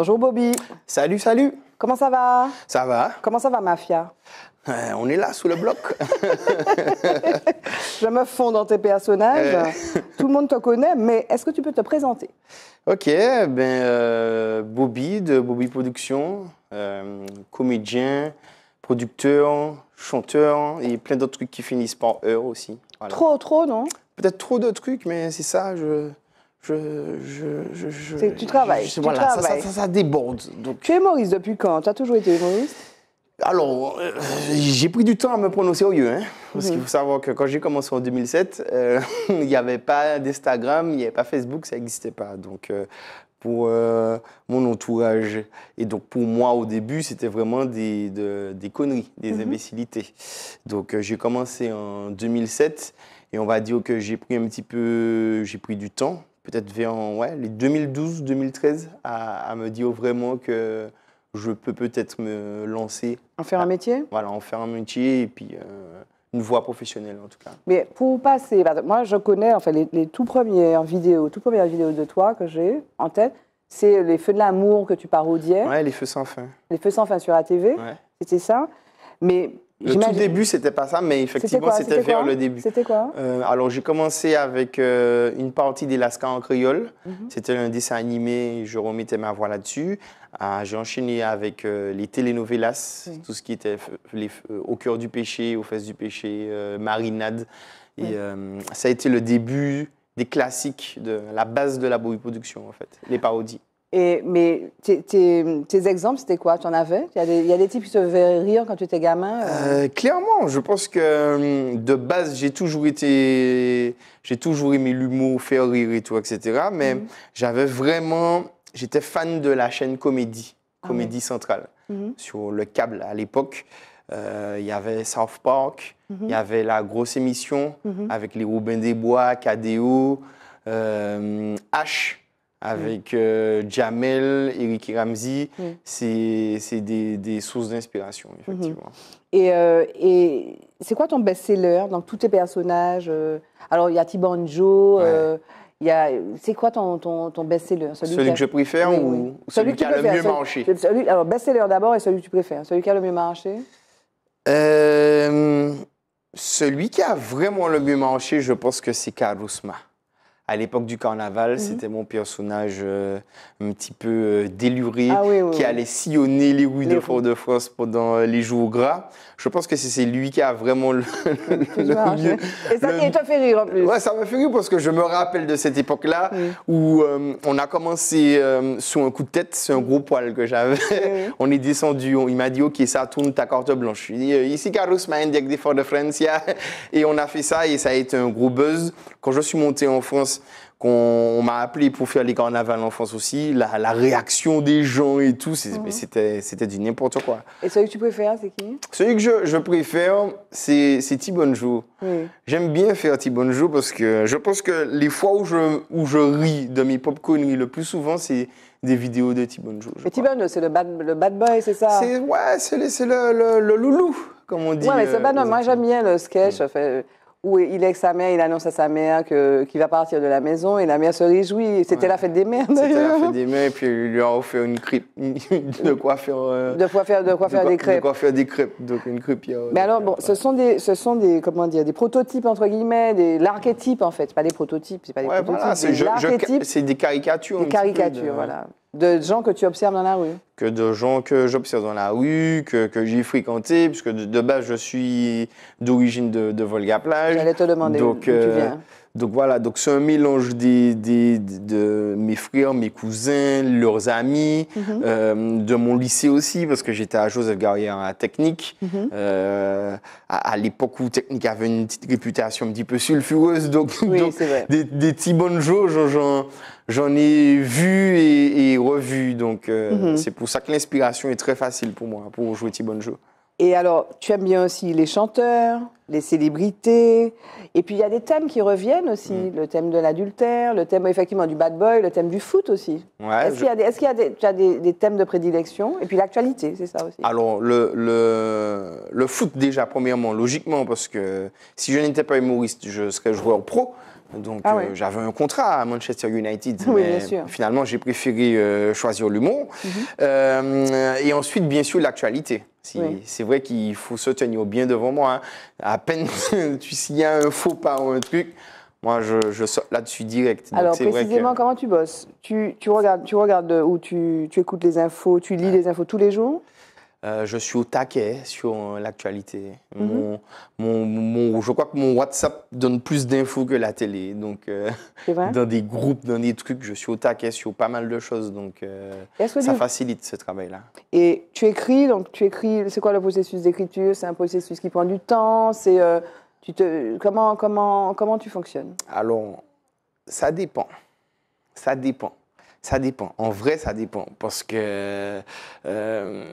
Bonjour Bobby. Salut, salut. Comment ça va Ça va. Comment ça va, Mafia euh, On est là, sous le bloc. Je me fonds dans tes personnages. Euh. Tout le monde te connaît, mais est-ce que tu peux te présenter Ok, ben, euh, Bobby de Bobby Productions, comédien, producteur, chanteur et plein d'autres trucs qui finissent par eux aussi. Trop, trop, non Peut-être trop de trucs, mais c'est ça, je... Je, tu travailles. Je, tu travailles. Ça, ça, déborde. Donc... Tu es Maurice, depuis quand Tu as toujours été Maurice ?– Alors, euh, j'ai pris du temps à me prononcer au lieu, Hein, parce mhm. qu'il faut savoir que quand j'ai commencé en 2007, euh, il n'y avait pas d'Instagram, il n'y avait pas Facebook, ça n'existait pas. Donc, euh, pour mon entourage. Et donc pour moi, au début, c'était vraiment des, des, conneries, des mhm. imbécilités. Donc j'ai commencé en 2007 et on va dire que j'ai pris un petit peu, j'ai pris du temps peut-être vers ouais, les 2012-2013 à, me dire vraiment que je peux peut-être me lancer. En faire un ah, métier Voilà, en faire un métier et puis euh, une voie professionnelle en tout cas. Mais pour passer, moi je connais enfin, les, les tout premières vidéos, toutes premières vidéos de toi que j'ai en tête, c'est les Feux de l'amour que tu parodiais. Ouais, les Feux sans fin. Les Feux sans fin sur ATV, c'était ça. Mais le tout début, c'était pas ça, mais effectivement, c'était vers le début. C'était quoi euh, Alors, j'ai commencé avec euh, une partie d'Elaska en créole. Mhm. C'était un dessin animé, je remettais ma voix là-dessus. Ah, j'ai enchaîné avec euh, les telenovelas, tout ce qui était Au cœur du péché, Aux fesses du péché, Marinade. Et ça a été le début des classiques, de la base de la Bowie Production, en fait, les parodies mais tes, exemples, c'était quoi Tu en avais Il y, a des types qui se faisaient rire quand tu étais gamin euh? Euh, Clairement, je pense que hum, de base, j'ai toujours été. J'ai toujours aimé l'humour, faire rire et tout, etc. Mais mhm. j'avais vraiment. J'étais fan de la chaîne Comédie, ah Comédie Centrale, mhm. sur le câble à l'époque. Euh, il y avait South Park, mhm. il y avait la grosse émission avec les Robin des Bois, KDO, euh, H. Mm. avec euh, Jamel, Eric Ramsey. Mm. C'est des, sources d'inspiration, mm-hmm. effectivement. Et, euh, et c'est quoi ton best-seller dans tous tes personnages euh? Alors, il y a Tibanjo. Ouais. c'est quoi ton, ton, ton best-seller Celui, que, je préfère ou, celui, qui a le mieux marché Alors, best-seller d'abord et celui que tu préfères. Celui qui a le mieux marché Celui qui a vraiment le mieux marché, je pense que c'est Karusma à l'époque du carnaval, mhm. c'était mon personnage euh, un petit peu euh, déluré ah qui allait sillonner les rues de Fort-de-France pendant euh, les jours gras. Je pense que c'est lui qui a vraiment le, mieux. Et ça le... fait rire en plus. Ouais, ça m'a fait rire parce que je me rappelle de cette époque-là mm. où on a commencé sous un coup de tête, c'est un gros poil que j'avais. on est descendu, il m'a dit OK, ça tourne ta carte blanche. Je lui ai dit ici Carlos Mahendiak des Fort-de-France. Et on a fait ça et ça a été un gros buzz. Quand je suis monté en France, qu'on m'a appelé pour faire les carnavals en France aussi, la, réaction des gens et tout, mhm. c'était c'était du n'importe quoi. Et celui que tu préfères, c'est qui Celui que je, préfère, c'est Thibonjo. Mmh. J'aime bien faire Thibonjo parce que je pense que les fois où je, où je ris de mes pop conneries le plus souvent, c'est des vidéos de Thibonjo. Mais Thibonjo, c'est le bad, le bad boy, c'est ça Ouais, c'est le, le, le, loulou, comme on dit. Ouais, mais euh, moi j'aime bien le sketch. Mm où il est avec sa mère, il annonce à sa mère qu'il va partir de la maison et la mère se réjouit. C'était la fête des mères C'était la fête des mères et puis il lui a offert une crêpe, euh, de quoi faire, de quoi faire, de des crêpes. De quoi faire des crêpes, donc une Mais alors, bon, euh, ce sont des, ce sont des, comment dire, des prototypes entre guillemets, des l'archétype en fait, pas des prototypes, c'est pas des c'est des caricatures. Des caricatures, euh, voilà. De gens que tu observes dans la rue Que de gens que j'observe dans la rue, que, que j'ai fréquenté, puisque de, base, je suis d'origine de, Volga-Plage. J'allais te demander où, tu euh, viens. Donc voilà, donc c'est un mélange des, de mes frères, mes cousins, leurs amis, mhm. euh, de mon lycée aussi, parce que j'étais à Joseph Garrière à Technique, mhm. euh, à, l'époque où Technique avait une petite réputation un petit peu sulfureuse, donc, des, des petits j'en ai vu et, revu, donc euh, mhm. c'est pour ça que l'inspiration est très facile pour moi, pour jouer Tibonjo. Et alors, tu aimes bien aussi les chanteurs, les célébrités. Et puis, il y a des thèmes qui reviennent aussi. Mm. Le thème de l'adultère, le thème effectivement du bad boy, le thème du foot aussi. Est-ce qu'il y a, des, des, thèmes de prédilection Et puis l'actualité, c'est ça aussi. Alors, le, foot, déjà, premièrement, logiquement, parce que si je n'étais pas humoriste, je serais joueur pro. Donc ah euh, j'avais un contrat à Manchester United, oui, mais finalement j'ai préféré euh, choisir l'humour. Mhm. Euh, et ensuite bien sûr l'actualité. C'est vrai qu'il faut se tenir bien devant moi. Hein. À peine, s'il y a un faux pas ou un truc, moi, je, je saute là-dessus direct. Alors, précisément, comment tu bosses tu, tu, regardes, tu regardes ou tu, écoutes les infos, tu lis les infos tous les jours euh, je suis au taquet sur euh, l'actualité. Mhm. mon, mon, je crois que mon WhatsApp donne plus d'infos que la télé. Donc, euh, dans des groupes, dans des trucs, je suis au taquet sur pas mal de choses. Donc, ça facilite ce travail-là. Et tu écris, donc tu écris. C'est quoi le processus d'écriture C'est un processus qui prend du temps. C'est tu te comment comment comment tu fonctionnes Alors, ça dépend. Ça dépend. Ça dépend. En vrai, ça dépend. Parce que euh,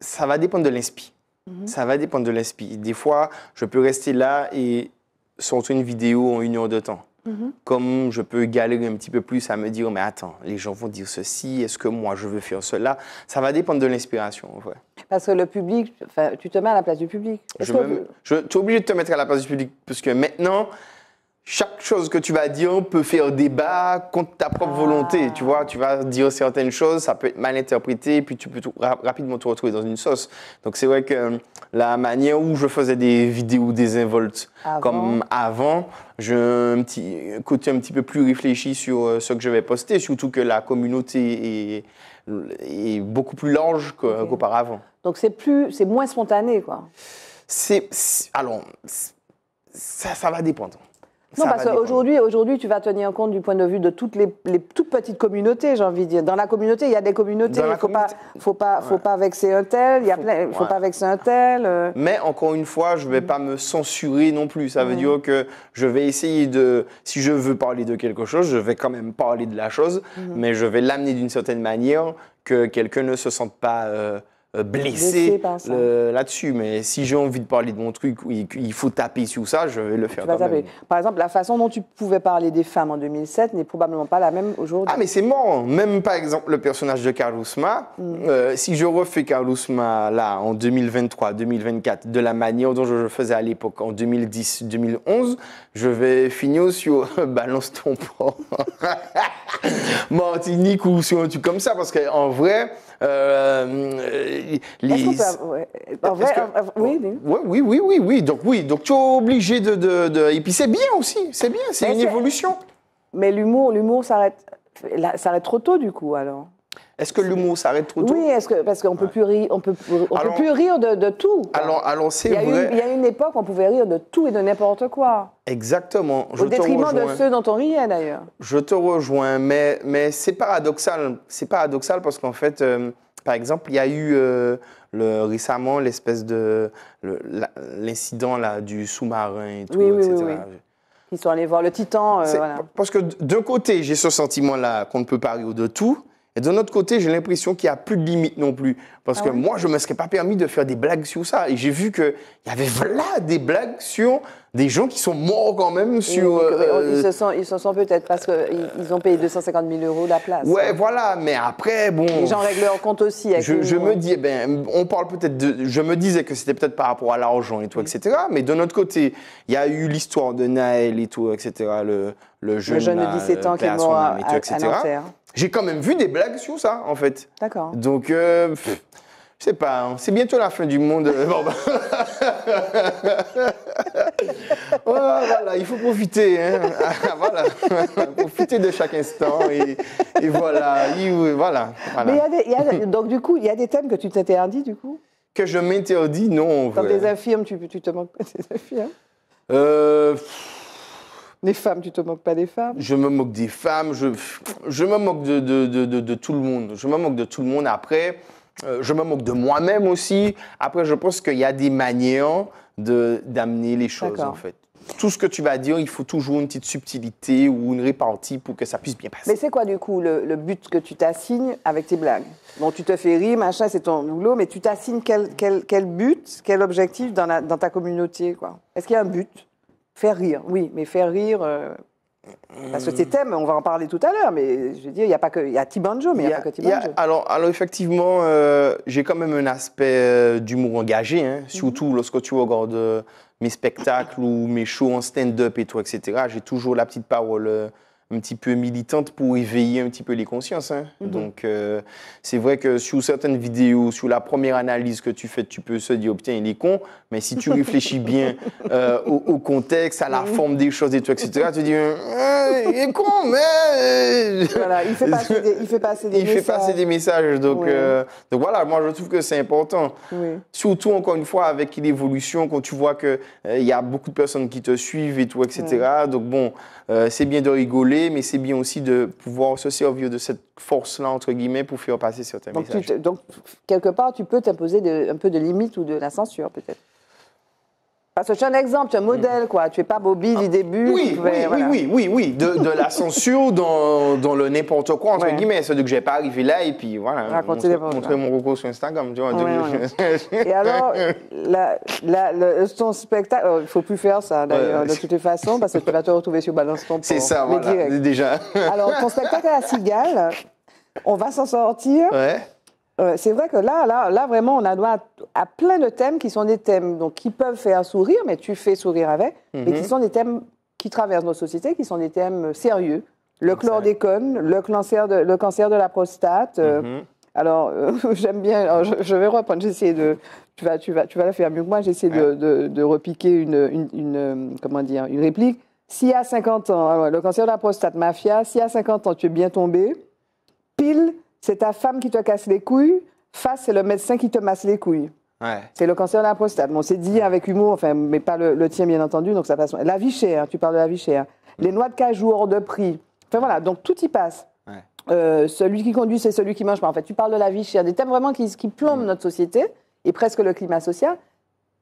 ça va dépendre de l'inspi. Mhm. Ça va dépendre de l'inspi. Des fois, je peux rester là et sortir une vidéo en une heure de temps. Mhm. Comme je peux galérer un petit peu plus à me dire, mais attends, les gens vont dire ceci, est-ce que moi je veux faire cela Ça va dépendre de l'inspiration, en vrai. Parce que le public, tu te mets à la place du public. Je, je suis obligé de te mettre à la place du public, parce que maintenant, chaque chose que tu vas dire peut faire débat contre ta propre volonté. Ah. Tu vois, tu vas dire certaines choses, ça peut être mal interprété, puis tu peux rapidement te retrouver dans une sauce. Donc c'est vrai que euh, la manière où je faisais des vidéos désinvoltes, comme avant, je un petit côté un petit peu plus réfléchi sur euh, ce que je vais poster, surtout que la communauté est, beaucoup plus large qu'auparavant. Donc c'est plus, c'est moins spontané, quoi. C'est alors ça, ça va dépendre. Non, parce qu'aujourd'hui, aujourd'hui, tu vas tenir compte du point de vue de toutes les, toutes petites communautés, j'ai envie de dire. Dans la communauté, il y a des communautés. Il ne faut, pas, faut, pas vexer un tel, il y faut, pas vexer un tel. Euh. Mais encore une fois, je ne vais pas me censurer non plus. Ça veut mm. dire que je vais essayer de. Si je veux parler de quelque chose, je vais quand même parler de la chose, mm. mais je vais l'amener d'une certaine manière que quelqu'un ne se sente pas. Euh, euh, blessé, là-dessus. Mais si j'ai envie de parler de mon truc, il faut taper sur ça, je vais le faire. Par exemple, la façon dont tu pouvais parler des femmes en 2007 n'est probablement pas la même aujourd'hui. Ah, mais c'est mort. Même par exemple le personnage de Carlosma. Hmm. Euh, si je refais Carlosma là en 2023-2024 de la manière dont je le faisais à l'époque en 2010-2011, je vais finir sur euh, balance ton port. Martinique ou sur un truc comme ça parce qu'en vrai oui, oui, oui, oui, Donc oui, donc tu es obligé de, et puis c'est bien aussi, c'est bien, c'est une évolution. Mais l'humour, l'humour s'arrête, s'arrête trop tôt du coup alors. Est-ce que l'humour s'arrête trop tôt Oui, parce qu'on ne peut plus rire, on peut, plus rire de, tout. Alors, alors Il y a une époque où on pouvait rire de tout et de n'importe quoi. Exactement. Au détriment de ceux dont on riait d'ailleurs. Je te rejoins, mais, mais c'est paradoxal. C'est paradoxal parce qu'en fait, euh, par exemple, il y a eu euh, le, récemment l'espèce de l'incident là du sous-marin et tout, oui, Oui, oui, Ils sont allés voir le Titan. Euh, parce que d'un côté, j'ai ce sentiment là qu'on ne peut pas rire de tout. Et de notre côté, j'ai l'impression qu'il n'y a plus de limites non plus. Parce ah que moi, je ne me serais pas permis de faire des blagues sur ça. Et j'ai vu qu'il y avait voilà des blagues sur des gens qui sont morts quand même sur... Euh, ils, se sont, peut-être parce qu'ils ont payé 250 000 euros la place. Ouais, voilà. Mais après, bon... Les gens règlent leur compte aussi. je, me hein. dis, eh ben, on parle peut-être de... Je me disais que c'était peut-être par rapport à l'argent et tout, etc. Mais de notre côté, il y a eu l'histoire de Naël et tout, etc. Le, jeune, de 17 euh, ans qui est mort à, etc. J'ai quand même vu des blagues sur ça, en fait. D'accord. Donc, euh, je sais pas, hein. c'est bientôt la fin du monde. Euh, bon, bah. voilà, il faut profiter. Hein. voilà. profiter de chaque instant. Et, voilà, et, voilà, Mais y a, donc, du coup, il y a des thèmes que tu t'interdis, du coup Que je m'interdis, non. Quand des infirmes, tu, tu te manques pas des infirmes euh, les femmes, tu te moques pas des femmes Je me moque des femmes, je, je me moque de, de, de, tout le monde. Je me moque de tout le monde. Après, euh, je me moque de moi-même aussi. Après, je pense qu'il y a des manières d'amener les choses, en fait. Tout ce que tu vas dire, il faut toujours une petite subtilité ou une répartie pour que ça puisse bien passer. Mais c'est quoi, du coup, le, le but que tu t'assignes avec tes blagues Bon, tu te fais rire, machin, c'est ton boulot, mais tu t'assignes quel, quel, quel, but, quel objectif dans, la, dans ta communauté, quoi Est-ce qu'il y a un but Faire rire, oui, mais faire rire. Euh, parce que ces hmm. thèmes, on va en parler tout à l'heure, mais je veux dire, il y a pas que, il y a Tibanjo, mais il n'y a, pas que Tibanjo. alors, alors effectivement, euh, j'ai quand même un aspect euh, d'humour engagé, hein, mhm. surtout lorsque tu regardes mes spectacles ou mes shows en stand-up et tout, etc. J'ai toujours la petite parole un petit peu militante pour éveiller un petit peu les consciences. Hein. Mhm. Donc, euh, c'est vrai que sur certaines vidéos, sur la première analyse que tu fais, tu peux se dire, oh, il est con, mais si tu réfléchis bien euh, au, contexte, à la mhm. forme des choses, et tout, etc., tu dis, euh, il est con, mais... Voilà, il fait passer des, il fait passer des il messages. fait passer des messages. Donc, donc voilà, moi, je trouve que c'est important. Surtout, encore une fois, avec l'évolution, quand tu vois qu'il il y a beaucoup de personnes qui te suivent et tout, etc. Donc bon, c'est bien de rigoler, mais c'est bien aussi de pouvoir se servir de cette force-là, entre guillemets, pour faire passer certains messages. donc, quelque part, tu peux t'imposer un peu de limite ou de la censure, peut-être. Parce que tu es un exemple, tu es un modèle, quoi. Tu n'es pas Bobby du ah, début. Oui, oui, oui, oui, oui, de, de la censure dans, dans le n'importe quoi, entre guillemets. C'est-à-dire que je n'ai pas arrivé là et puis voilà. Montrer, hein. mon recours sur Instagram, tu vois. et alors, la, le, ton spectacle, oh, il ne faut plus faire ça d'ailleurs, de toutes les façons, parce que tu vas te retrouver sur Balance temps C'est ça, voilà, déjà. alors, ton spectacle à la cigale, on va s'en sortir. Ouais. Euh, c'est vrai que là, là, là, vraiment, on a droit à, plein de thèmes qui sont des thèmes donc, qui peuvent faire sourire, mais tu fais sourire avec, mais qui mhm. sont des thèmes qui traversent nos sociétés, qui sont des thèmes euh, sérieux. Le chlordécone, le cancer de, le cancer de la prostate. Euh, mhm. alors, j'aime bien, je, vais reprendre, j'essaie de. Tu vas, tu, vas, tu vas la faire mieux que moi, j'essaie de, repiquer une, une, comment dire, une réplique. Si à 50 ans, ah le cancer de la prostate, mafia, si à 50 ans tu es bien tombé, pile c'est ta femme qui te casse les couilles, face, c'est le médecin qui te masse les couilles. C'est le cancer de la prostate. On s'est dit avec humour, mais pas le, tien, bien entendu, donc ça passe. La vie chère, hein, tu parles de la vie chère. Les noix de cajou hors de prix. Enfin, voilà, donc tout y passe. Euh, celui qui conduit, c'est celui qui mange pas. En fait, tu parles de la vie chère, des thèmes vraiment qui, plombent mm. notre société et presque le climat social.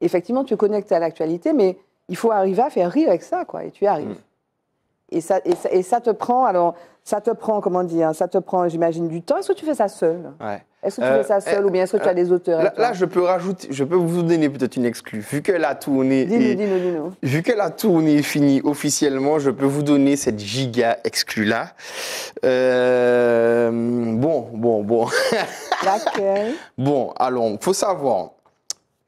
Effectivement, tu connectes à l'actualité, mais il faut arriver à faire rire avec ça, quoi, et tu y arrives. Mm. Et ça, et ça, te prend, alors, ça te prend, comment dire, ça te prend, j'imagine, du temps. Est-ce que tu fais ça seul ouais. Est-ce que tu fais ça euh, seul ou bien est-ce que tu as euh, des auteurs Là, je peux rajouter, je peux vous donner peut-être une exclue. Vu que la tournée, est, vu que la tournée est finie officiellement, je peux vous donner cette giga exclue là. Euh, bon, bon, bon. D'accord. Bon, alors, faut savoir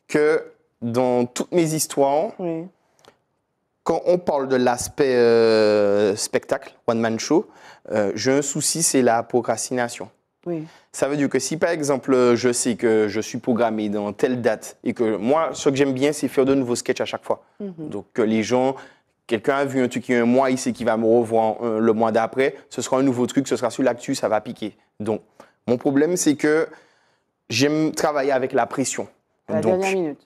que dans toutes mes histoires. Oui quand on parle de l'aspect euh, spectacle, one-man show, euh, j'ai un souci, c'est la procrastination. Ça veut dire que si, par exemple, je sais que je suis programmé dans telle date et que moi, ce que j'aime bien, c'est faire de nouveaux sketchs à chaque fois. Mhm. Donc, que les gens, quelqu'un a vu un truc il y a un mois, il sait qu'il va me revoir euh, le mois d'après, ce sera un nouveau truc, ce sera sur l'actu, ça va piquer. Donc, mon problème, c'est que j'aime travailler avec la pression. la Donc, dernière minute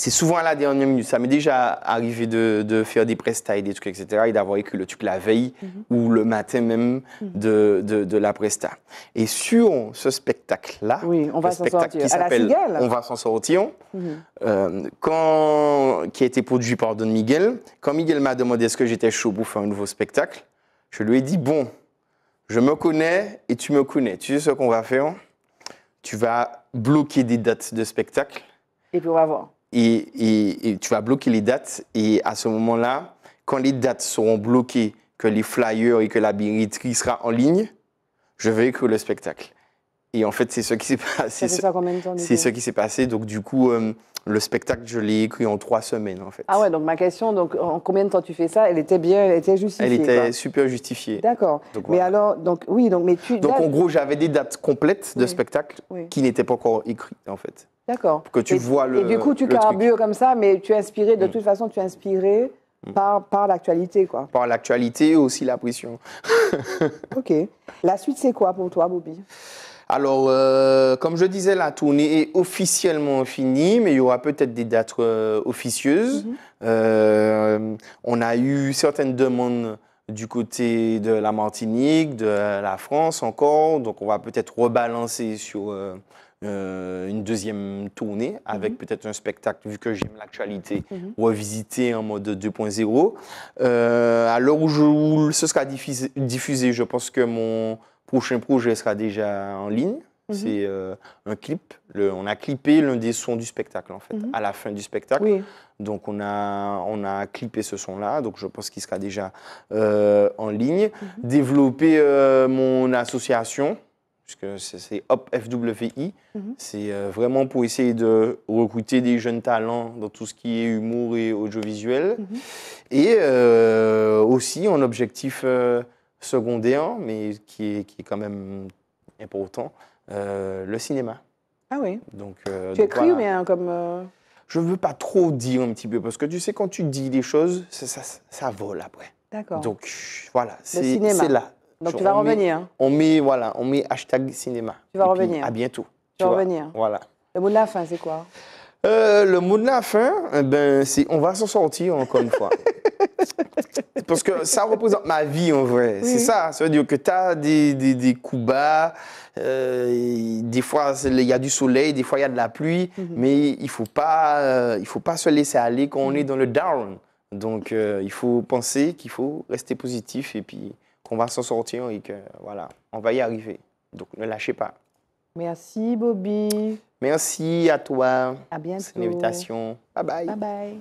c'est souvent à la dernière minute. Ça m'est déjà arrivé de, faire des prestats et des trucs, etc. et d'avoir écrit le truc la veille mhm. ou le matin même mhm. de, la presta. Et sur ce spectacle-là, oui, on va Qui s'appelle « On va s'en sortir, mhm. euh, quand, qui a été produit par Don Miguel, quand Miguel m'a demandé est-ce que j'étais chaud pour faire un nouveau spectacle, je lui ai dit bon, je me connais et tu me connais. Tu sais ce qu'on va faire Tu vas bloquer des dates de spectacle. Et puis on va voir et, tu vas bloquer les dates. Et à ce moment-là, quand les dates seront bloquées, que les flyers et que la billetterie sera en ligne, je vais écrire le spectacle. Et en fait, c'est ce qui s'est passé. C'est ce qui s'est passé. Donc, du coup, euh, le spectacle, je l'ai écrit en trois semaines, en fait. Ah ouais, donc ma question, donc en combien de temps tu fais ça Elle était bien, elle était justifiée. Elle était super justifiée. D'accord. Mais alors, donc oui, donc mais tu. Donc en gros, j'avais des dates complètes de spectacles spectacle qui n'étaient pas encore écrites, en fait. D'accord. que tu vois le. Et du coup, tu carbures comme ça, mais tu es inspiré. De mm. toute façon, tu es inspiré. Mm. Par, par l'actualité, quoi. Par l'actualité aussi la pression. ok. La suite, c'est quoi pour toi, Bobby alors, euh, comme je disais, la tournée est officiellement finie, mais il y aura peut-être des dates euh, officieuses. Mhm. Euh, on a eu certaines demandes du côté de la Martinique, de la France encore, donc on va peut-être rebalancer sur... une deuxième tournée avec mhm. peut-être un spectacle, vu que j'aime l'actualité, ou mhm. revisité en mode 2.0. à l'heure où, ce sera diffusé, je pense que mon prochain projet sera déjà en ligne. Mhm. C'est euh, un clip. on a clippé l'un des sons du spectacle, en fait, mhm. à la fin du spectacle. Donc, on a, on a clippé ce son-là. Donc, je pense qu'il sera déjà euh, en ligne. Mhm. Développer euh, mon association, puisque c'est Hop FWI. C'est vraiment pour essayer de recruter des jeunes talents dans tout ce qui est humour et audiovisuel. Et aussi, en objectif secondéant, mais qui est, qui est quand même important, euh, le cinéma. Ah oui. Donc, euh, tu écris ou bien comme. Euh, Je ne veux pas trop dire un petit peu, parce que tu sais, quand tu dis des choses, ça, ça, ça vole après. D'accord. Donc voilà, c'est là. Donc tu vas revenir. on met, voilà, on met hashtag cinéma. Tu vas revenir. à bientôt. Tu, vas revenir. Voilà. Le mot de la fin, c'est quoi euh, le mot de la fin, eh ben, c'est on va s'en sortir encore une fois. Parce que ça représente ma vie en vrai. C'est ça. Ça veut dire que tu as des, coups bas, euh, des fois il y a du soleil, des fois il y a de la pluie, mhm. mais il ne faut, pas, euh, faut pas se laisser aller quand on est mhm. dans le down. Donc il faut penser qu'il faut rester positif et puis qu'on va s'en sortir et que voilà, on va y arriver. Donc ne lâchez pas. Merci Bobby. Merci à toi. À bientôt. C'est une invitation. Bye bye. Bye bye.